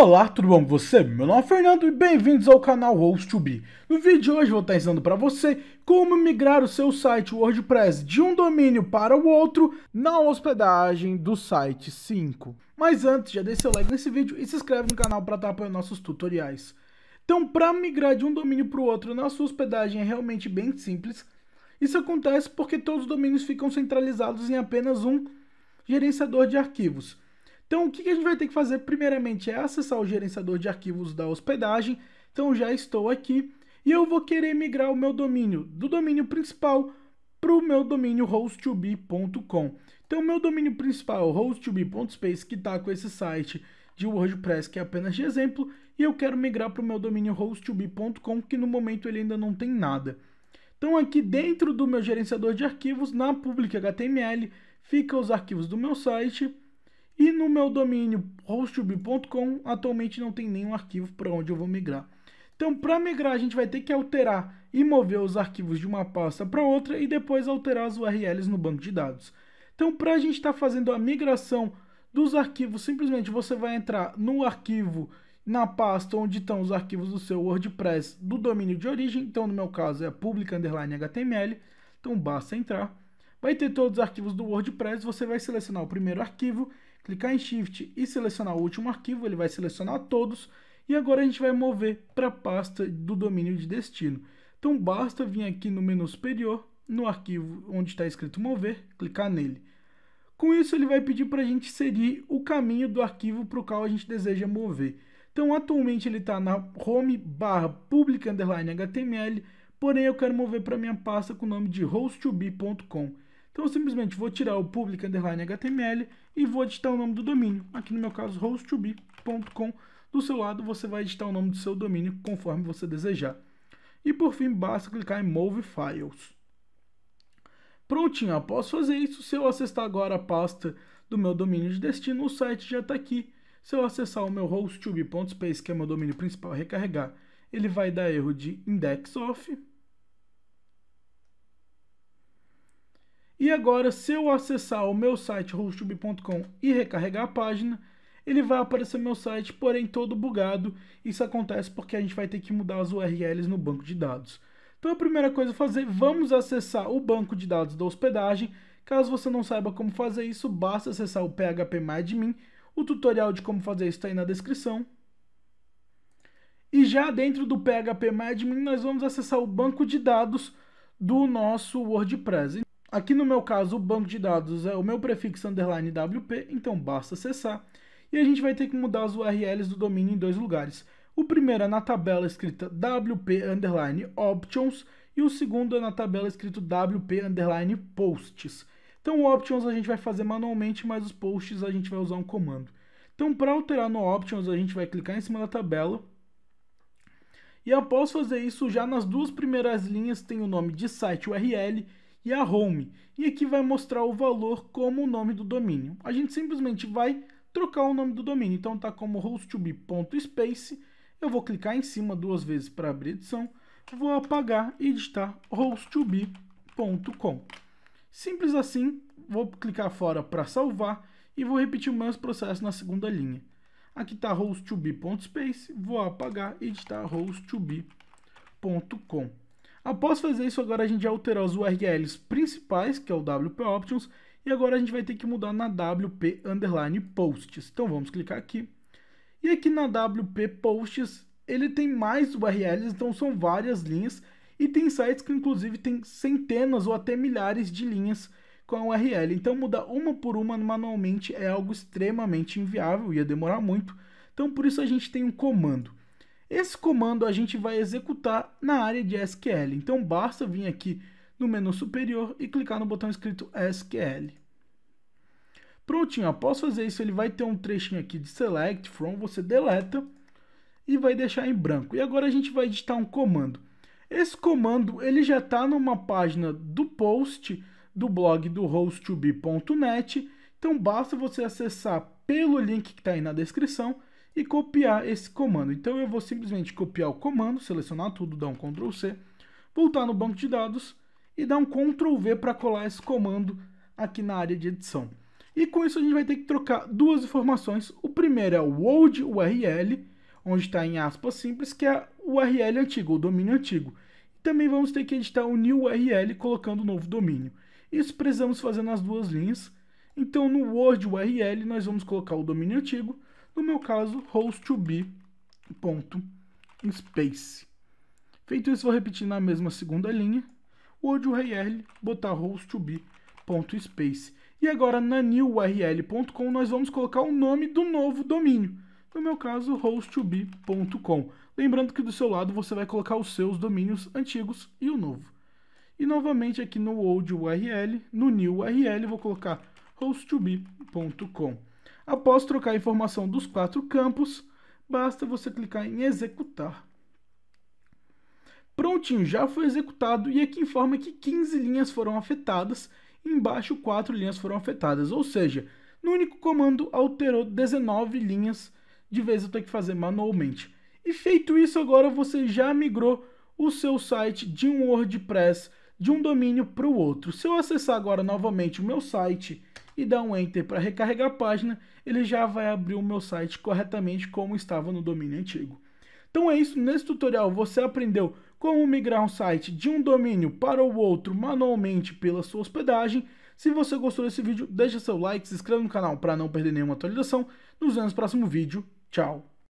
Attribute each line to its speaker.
Speaker 1: Olá, tudo bom com você? Meu nome é Fernando e bem-vindos ao canal Host2B. No vídeo de hoje vou estar ensinando para você como migrar o seu site WordPress de um domínio para o outro na hospedagem do site 5. Mas antes, já deixa seu like nesse vídeo e se inscreve no canal para estar apoiando nossos tutoriais. Então, para migrar de um domínio para o outro na sua hospedagem é realmente bem simples. Isso acontece porque todos os domínios ficam centralizados em apenas um gerenciador de arquivos. Então, o que a gente vai ter que fazer primeiramente é acessar o gerenciador de arquivos da hospedagem. Então, já estou aqui e eu vou querer migrar o meu domínio do domínio principal para o meu domínio host2b.com. Então, o meu domínio principal, host2b.space, que está com esse site de WordPress, que é apenas de exemplo, e eu quero migrar para o meu domínio host2b.com, que no momento ele ainda não tem nada. Então, aqui dentro do meu gerenciador de arquivos, na public.html, fica os arquivos do meu site, e no meu domínio hostube.com atualmente não tem nenhum arquivo para onde eu vou migrar. Então, para migrar, a gente vai ter que alterar e mover os arquivos de uma pasta para outra e depois alterar as URLs no banco de dados. Então, para a gente estar tá fazendo a migração dos arquivos, simplesmente você vai entrar no arquivo na pasta onde estão os arquivos do seu WordPress do domínio de origem, então no meu caso é public_html, então basta entrar. Vai ter todos os arquivos do WordPress, você vai selecionar o primeiro arquivo clicar em Shift e selecionar o último arquivo, ele vai selecionar todos, e agora a gente vai mover para a pasta do domínio de destino. Então basta vir aqui no menu superior, no arquivo onde está escrito mover, clicar nele. Com isso ele vai pedir para a gente inserir o caminho do arquivo para o qual a gente deseja mover. Então atualmente ele está na home barra public underline html, porém eu quero mover para minha pasta com o nome de host2b.com. Então eu simplesmente vou tirar o public underline HTML e vou editar o nome do domínio. Aqui no meu caso, hosttobe.com. Do seu lado, você vai editar o nome do seu domínio conforme você desejar. E por fim, basta clicar em Move Files. Prontinho, após fazer isso, se eu acessar agora a pasta do meu domínio de destino, o site já está aqui. Se eu acessar o meu hosttube.space, que é meu domínio principal, recarregar, ele vai dar erro de index off, E agora, se eu acessar o meu site hostube.com e recarregar a página, ele vai aparecer meu site, porém todo bugado. Isso acontece porque a gente vai ter que mudar as URLs no banco de dados. Então a primeira coisa a fazer, vamos acessar o banco de dados da hospedagem. Caso você não saiba como fazer isso, basta acessar o phpMyAdmin. O tutorial de como fazer isso está aí na descrição. E já dentro do phpMyAdmin nós vamos acessar o banco de dados do nosso WordPress. Aqui no meu caso, o banco de dados é o meu prefixo underline wp, então basta acessar. E a gente vai ter que mudar as URLs do domínio em dois lugares. O primeiro é na tabela escrita wp underline options e o segundo é na tabela escrito wp underline posts. Então o options a gente vai fazer manualmente, mas os posts a gente vai usar um comando. Então para alterar no options a gente vai clicar em cima da tabela e após fazer isso, já nas duas primeiras linhas tem o nome de site URL e a home. E aqui vai mostrar o valor como o nome do domínio. A gente simplesmente vai trocar o nome do domínio. Então está como hosttobe.space. Eu vou clicar em cima duas vezes para abrir edição. Vou apagar e digitar hosttobe.com. Simples assim, vou clicar fora para salvar e vou repetir o mesmo processo na segunda linha. Aqui está hosttobe.space, vou apagar e digitar hosttobe.com. Após fazer isso, agora a gente já alterou as URLs principais, que é o WP Options, e agora a gente vai ter que mudar na WP Underline Posts. Então vamos clicar aqui. E aqui na WP Posts, ele tem mais URLs, então são várias linhas, e tem sites que inclusive tem centenas ou até milhares de linhas com a URL. Então mudar uma por uma manualmente é algo extremamente inviável, ia demorar muito. Então por isso a gente tem um comando. Esse comando a gente vai executar na área de SQL. Então basta vir aqui no menu superior e clicar no botão escrito SQL. Prontinho, após fazer isso, ele vai ter um trechinho aqui de select from, você deleta e vai deixar em branco. E agora a gente vai digitar um comando. Esse comando ele já está numa página do post do blog do host2b.net, então basta você acessar pelo link que está aí na descrição e copiar esse comando. Então eu vou simplesmente copiar o comando, selecionar tudo, dar um Ctrl C, voltar no banco de dados e dar um Ctrl V para colar esse comando aqui na área de edição. E com isso a gente vai ter que trocar duas informações. O primeiro é o old URL, onde está em aspas simples, que é o URL antigo, o domínio antigo. E também vamos ter que editar o new URL colocando o um novo domínio. Isso precisamos fazer nas duas linhas. Então no Word URL nós vamos colocar o domínio antigo no meu caso, host to be ponto space. Feito isso, vou repetir na mesma segunda linha, word URL, botar host to be ponto space. E agora na newurl.com nós vamos colocar o nome do novo domínio. No meu caso, host ponto com Lembrando que do seu lado você vai colocar os seus domínios antigos e o novo. E novamente aqui no old URL, no new URL, vou colocar host ponto com Após trocar a informação dos quatro campos, basta você clicar em executar. Prontinho, já foi executado e aqui informa que 15 linhas foram afetadas, embaixo 4 linhas foram afetadas, ou seja, no único comando alterou 19 linhas, de vez eu tenho que fazer manualmente. E feito isso, agora você já migrou o seu site de um WordPress de um domínio para o outro. Se eu acessar agora novamente o meu site e dar um Enter para recarregar a página, ele já vai abrir o meu site corretamente como estava no domínio antigo. Então é isso, nesse tutorial você aprendeu como migrar um site de um domínio para o outro manualmente pela sua hospedagem. Se você gostou desse vídeo, deixa seu like, se inscreva no canal para não perder nenhuma atualização. Nos vemos no próximo vídeo. Tchau!